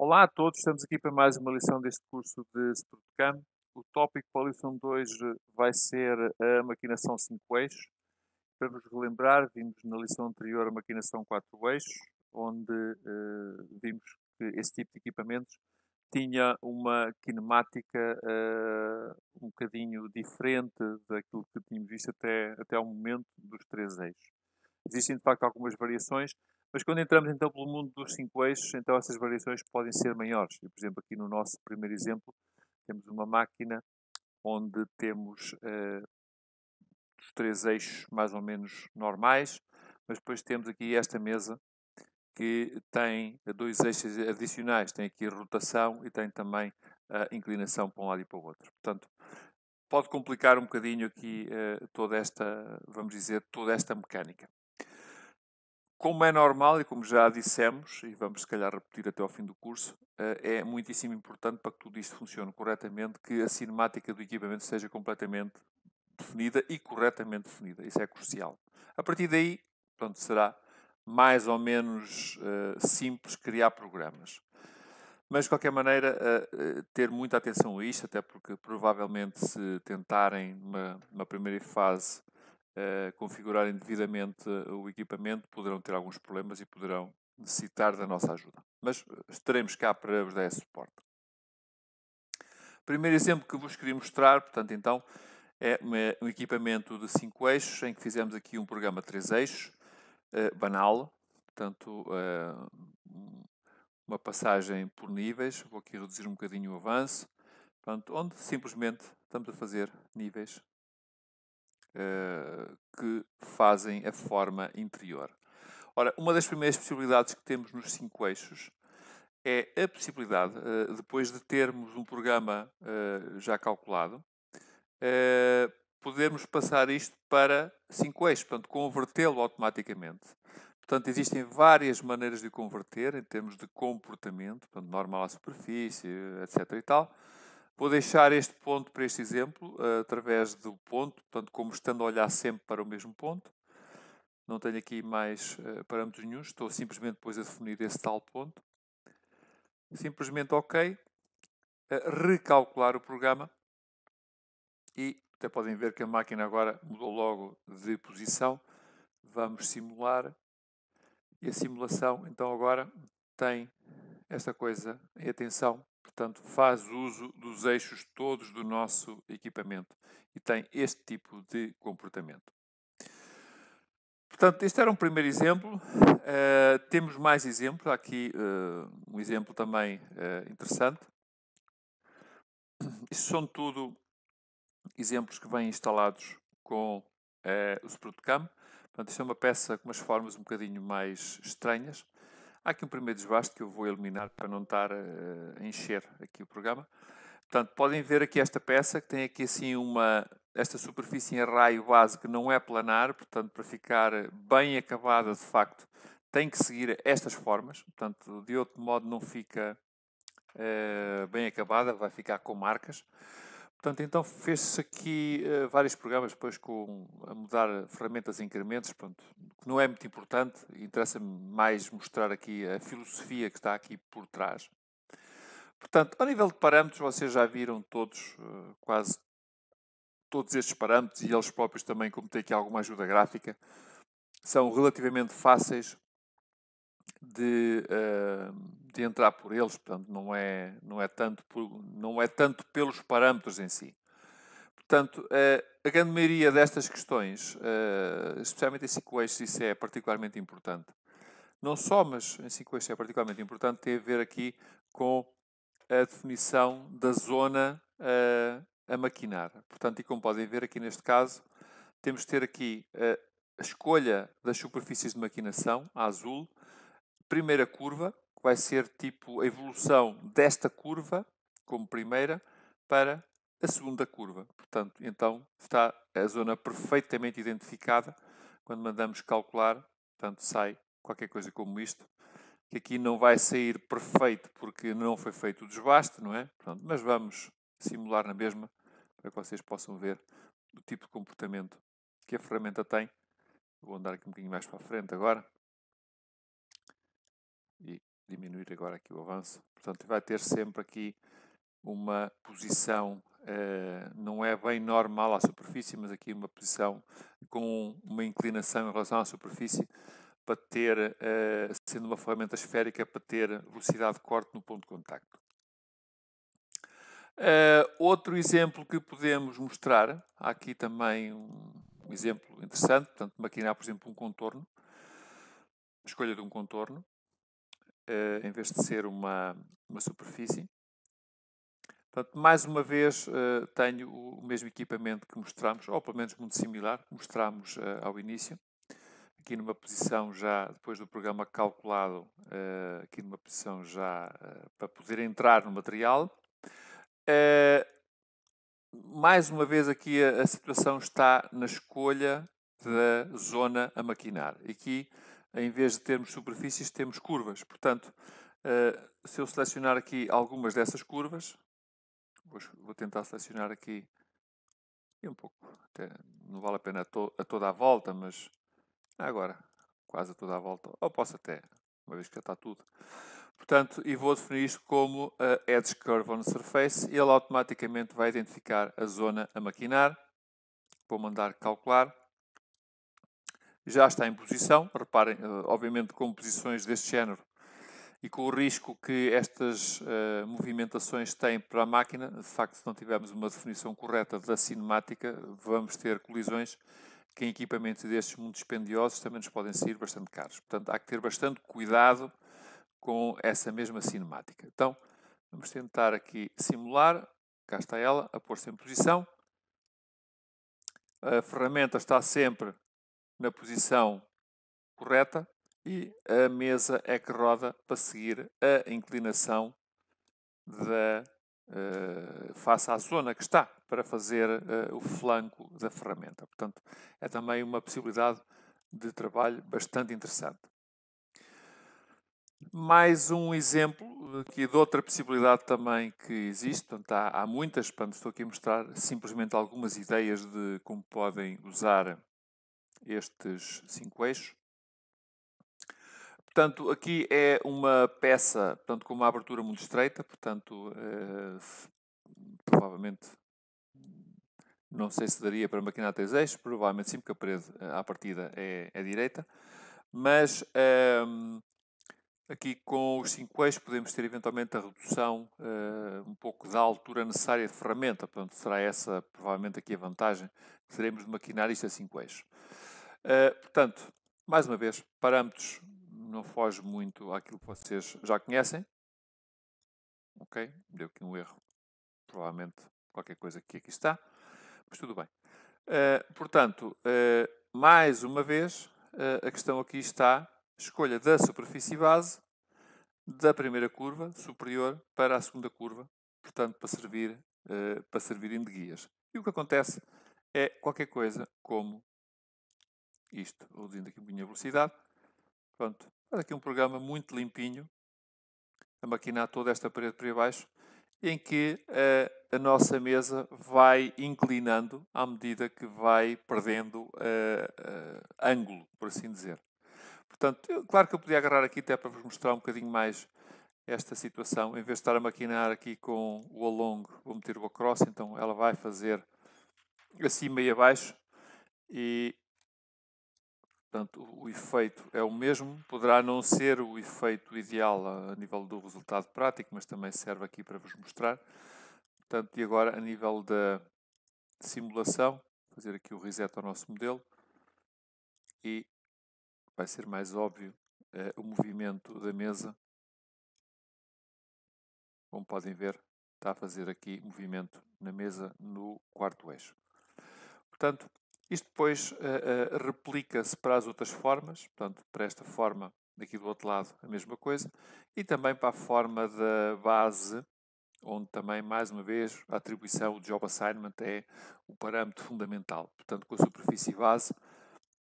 Olá a todos, estamos aqui para mais uma lição deste curso de Strucam. O tópico para a lição hoje vai ser a maquinação 5 eixos. Para vos relembrar, vimos na lição anterior a maquinação 4 eixos, onde eh, vimos que esse tipo de equipamentos tinha uma cinemática eh, um bocadinho diferente daquilo que tínhamos visto até, até o momento dos três eixos. Existem, de facto, algumas variações, mas quando entramos então pelo mundo dos cinco eixos, então essas variações podem ser maiores. E, por exemplo, aqui no nosso primeiro exemplo, temos uma máquina onde temos eh, os três eixos mais ou menos normais, mas depois temos aqui esta mesa que tem dois eixos adicionais, tem aqui rotação e tem também a inclinação para um lado e para o outro. Portanto, pode complicar um bocadinho aqui eh, toda esta, vamos dizer, toda esta mecânica. Como é normal e como já dissemos, e vamos se calhar repetir até ao fim do curso, eh, é muitíssimo importante para que tudo isto funcione corretamente que a cinemática do equipamento seja completamente definida e corretamente definida. Isso é crucial. A partir daí, pronto será mais ou menos uh, simples criar programas. Mas, de qualquer maneira, uh, uh, ter muita atenção a isto, até porque provavelmente se tentarem, numa, numa primeira fase, eh, configurarem devidamente eh, o equipamento, poderão ter alguns problemas e poderão necessitar da nossa ajuda. Mas eh, estaremos cá para vos dar esse suporte. Primeiro exemplo que vos queria mostrar, portanto, então, é um equipamento de 5 eixos, em que fizemos aqui um programa 3 eixos, banal, portanto, uma passagem por níveis, vou aqui reduzir um bocadinho o avanço, portanto, onde simplesmente estamos a fazer níveis eh, que fazem a forma interior. Ora, uma das primeiras possibilidades que temos nos cinco eixos é a possibilidade, eh, depois de termos um programa eh, já calculado, podermos passar isto para cinco eixos, portanto, convertê-lo automaticamente. Portanto, existem várias maneiras de converter em termos de comportamento, portanto, normal à superfície, etc. e tal. Vou deixar este ponto para este exemplo, eh, através do ponto, portanto, como estando a olhar sempre para o mesmo ponto. Não tenho aqui mais eh, parâmetros nenhum, estou simplesmente depois a definir esse tal ponto. Simplesmente OK. recalcular o programa. E até podem ver que a máquina agora mudou logo de posição. Vamos simular. E a simulação, então, agora tem esta coisa em atenção Portanto, faz uso dos eixos todos do nosso equipamento e tem este tipo de comportamento. Portanto, este era um primeiro exemplo. Uh, temos mais exemplos. Há aqui uh, um exemplo também uh, interessante. Isto são tudo exemplos que vêm instalados com o Sprutcam. Portanto, isto é uma peça com umas formas um bocadinho mais estranhas. Há aqui um primeiro desbaste que eu vou eliminar para não estar eh, a encher aqui o programa. Portanto, podem ver aqui esta peça que tem aqui assim uma esta superfície em raio base que não é planar, portanto, para ficar bem acabada de facto, tem que seguir estas formas. Portanto, de outro modo não fica eh, bem acabada, vai ficar com marcas. Portanto, então fez-se aqui uh, vários programas depois com a mudar ferramentas e incrementos, pronto, que não é muito importante, interessa-me mais mostrar aqui a filosofia que está aqui por trás. Portanto, ao nível de parâmetros, vocês já viram todos, uh, quase todos estes parâmetros, e eles próprios também, como tem aqui alguma ajuda gráfica, são relativamente fáceis de, eh, de entrar por eles, portanto, não é, não, é tanto por, não é tanto pelos parâmetros em si. Portanto, eh, a grande maioria destas questões, eh, especialmente em 5 eixos, isso é particularmente importante. Não só, mas em 5 eixos é particularmente importante, tem a ver aqui com a definição da zona a maquinar. Portanto, e como podem ver aqui neste caso, temos de ter aqui a escolha das superfícies de maquinação, a azul, primeira curva, que vai ser tipo a evolução desta curva, como primeira, para a segunda curva. Portanto, então está a zona perfeitamente identificada. Quando mandamos calcular, portanto, sai qualquer coisa como isto, que aqui não vai sair perfeito porque não foi feito o desbaste, não é? Portanto, mas vamos simular na mesma para que vocês possam ver o tipo de comportamento que a ferramenta tem. Vou andar aqui um bocadinho mais para a frente agora e diminuir agora aqui o avanço. Portanto, vai ter sempre aqui uma posição, eh, não é bem normal à superfície, mas aqui uma posição com uma inclinação em relação à superfície para ter, eh, sendo uma ferramenta esférica, para ter velocidade de corte no ponto de contacto. Eh, outro exemplo que podemos mostrar, há aqui também um, um exemplo interessante, portanto, maquinar, por exemplo, um contorno, escolha de um contorno, uh, em vez de ser uma, uma superfície. Portanto, mais uma vez, uh, tenho o mesmo equipamento que mostramos, ou pelo menos muito similar, que mostramos uh, ao início. Aqui numa posição já, depois do programa calculado, aqui numa posição já para poder entrar no material. mais uma vez aqui a, a situação está na escolha da zona a maquinar. Aqui em vez de termos superfícies, temos curvas. Portanto, eh, se eu selecionar aqui algumas dessas curvas, vou tentar selecionar aqui um pouco, até não vale a pena a, toda a volta, mas agora, quase a toda a volta, ou posso até, uma vez que já está tudo. Portanto, e vou definir isto como a Edge Curve on Surface, e ele automaticamente vai identificar a zona a maquinar. Vou mandar calcular já está em posição, reparem, eh, obviamente com posições deste género e com o risco que estas uh, movimentações têm para a máquina, de facto, se não tivermos uma definição correta da cinemática, vamos ter colisões que em equipamentos destes muito dispendiosos também nos podem sair bastante caros. Portanto, há que ter bastante cuidado com essa mesma cinemática. Então, vamos tentar aqui simular. Cá está ela, a pôr-se em posição. A ferramenta está sempre na posição correta e a mesa é que roda para seguir a inclinação da, uh, face à zona que está para fazer uh, o flanco da ferramenta. Portanto, é também uma possibilidade de trabalho bastante interessante. Mais um exemplo aqui de outra possibilidade também que existe, portanto, há, há muitas, portanto, estou aqui a mostrar simplesmente algumas ideias de como podem usar estes cinco eixos. Portanto, aqui é uma peça portanto, com uma abertura muito estreita, portanto, eh, provavelmente, não sei se daria para maquinar 3 eixos, provavelmente sim, porque a parede eh, à partida é, é direita, mas eh, Aqui com os 5 eixos podemos ter eventualmente a redução uh, um pouco da altura necessária de ferramenta, portanto será essa provavelmente aqui a vantagem que teremos de maquinar isto a 5 eixos. Uh, portanto, mais uma vez, parâmetros não foge muito àquilo que vocês já conhecem. Ok, deu aqui um erro, provavelmente qualquer coisa que aqui está, mas tudo bem. Uh, portanto, mais uma vez, a questão aqui está escolha da superfície base da primeira curva superior para a segunda curva, portanto, para, servir, eh, para servirem de guias. E o que acontece é qualquer coisa como isto, reduzindo aqui a minha velocidade. Pronto, faz aqui um programa muito limpinho, a maquinar toda esta parede para baixo, em que eh, a nossa mesa vai inclinando à medida que vai perdendo uh, uh, ângulo, por assim dizer. Portanto, eu, claro que eu podia agarrar aqui até para vos mostrar um bocadinho mais esta situação. Em vez de estar a maquinar aqui com o alongo, vou meter o across, então ela vai fazer acima e abaixo. E, portanto, o, o efeito é o mesmo. Poderá não ser o efeito ideal a, a nível do resultado prático, mas também serve aqui para vos mostrar. Portanto, e agora a nível da simulação, fazer aqui o reset ao nosso modelo. E vai ser mais óbvio eh, o movimento da mesa. Como podem ver, está a fazer aqui movimento na mesa no quarto eixo. Portanto, isto depois eh, eh, replica-se para as outras formas, portanto, para esta forma daqui do outro lado a mesma coisa, e também para a forma da base, onde também, mais uma vez, a atribuição, o job assignment é o parâmetro fundamental. Portanto, com a superfície base,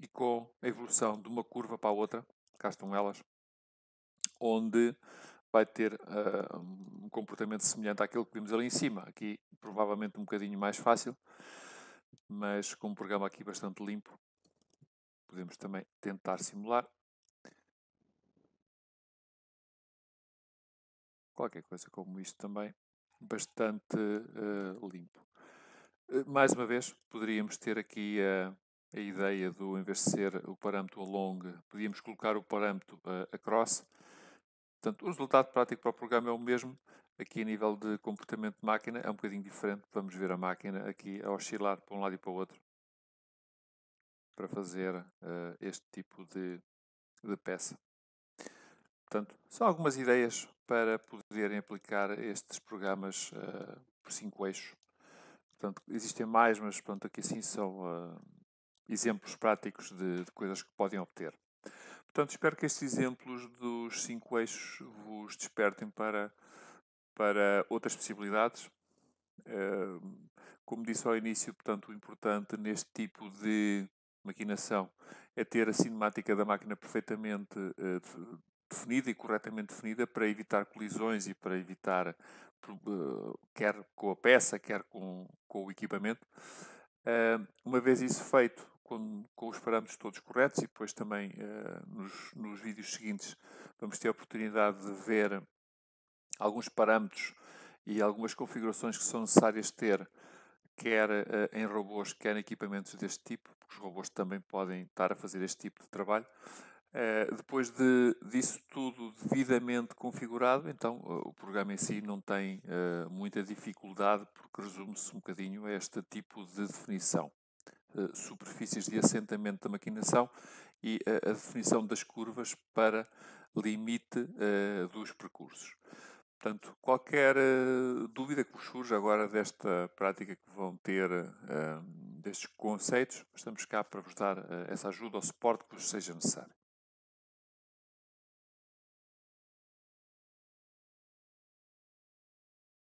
e com a evolução de uma curva para a outra, cá estão elas, onde vai ter uh, um comportamento semelhante àquele que vimos ali em cima. Aqui, provavelmente, um bocadinho mais fácil, mas com um programa aqui bastante limpo, podemos também tentar simular. Qualquer coisa como isto também, bastante uh, limpo. Eh, mais uma vez, poderíamos ter aqui a ah, a ideia do, em vez de ser o parâmetro a long, podíamos colocar o parâmetro eh, a, cross. Portanto, o resultado prático para o programa é o mesmo. Aqui a nível de comportamento de máquina é um bocadinho diferente. Vamos ver a máquina aqui a oscilar para um lado e para o outro para fazer uh, este tipo de, de peça. Portanto, são algumas ideias para poderem aplicar estes programas uh, por cinco eixos. Portanto, existem mais, mas pronto, aqui assim são uh, exemplos práticos de, de coisas que podem obter. Portanto, espero que estes exemplos dos cinco eixos vos despertem para, para outras possibilidades. Eh, como disse ao início, portanto, o importante neste tipo de maquinação é ter a cinemática da máquina perfeitamente eh, definida e corretamente definida para evitar colisões e para evitar, eh, quer com a peça, quer com, com o equipamento. Uma vez isso feito, com, com os parâmetros todos corretos e depois também eh, nos, nos vídeos seguintes vamos ter a oportunidade de ver alguns parâmetros e algumas configurações que são necessárias ter, quer eh, em robôs, quer em equipamentos deste tipo, porque os robôs também podem estar a fazer este tipo de trabalho. Uh, depois de, disso tudo devidamente configurado, então uh, o programa em si não tem uh, muita dificuldade, porque resume-se um bocadinho a este tipo de definição. Eh, superfícies de assentamento da maquinação e a, definição das curvas para limite eh, dos percursos. Portanto, qualquer eh, dúvida que vos surja agora desta prática que vão ter, destes conceitos, estamos cá para vos dar essa ajuda ou suporte que vos seja necessário.